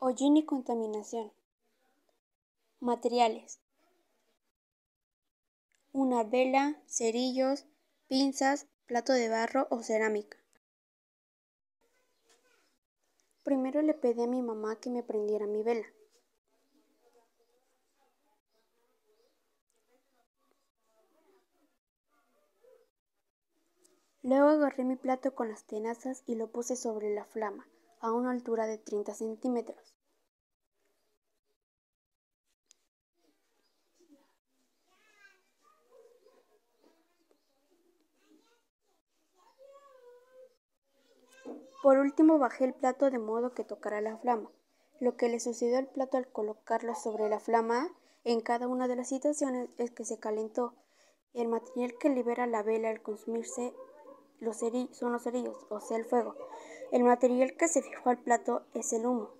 Hollín y contaminación. Materiales. Una vela, cerillos, pinzas, plato de barro o cerámica. Primero le pedí a mi mamá que me prendiera mi vela. Luego agarré mi plato con las tenazas y lo puse sobre la flama a una altura de 30 centímetros. Por último bajé el plato de modo que tocara la flama, lo que le sucedió al plato al colocarlo sobre la flama en cada una de las situaciones es que se calentó. El material que libera la vela al consumirse los son los cerillos, o sea, el fuego. El material que se fijó al plato es el humo.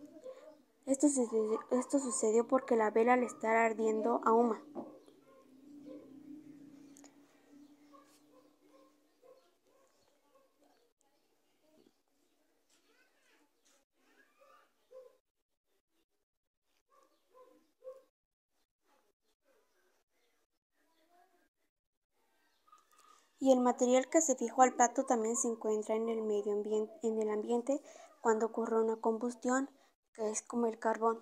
Esto sucedió, porque la vela le estar ardiendo ahuma. Y el material que se fijó al plato también se encuentra en el, medio ambiente, en el ambiente cuando ocurre una combustión, que es como el carbón.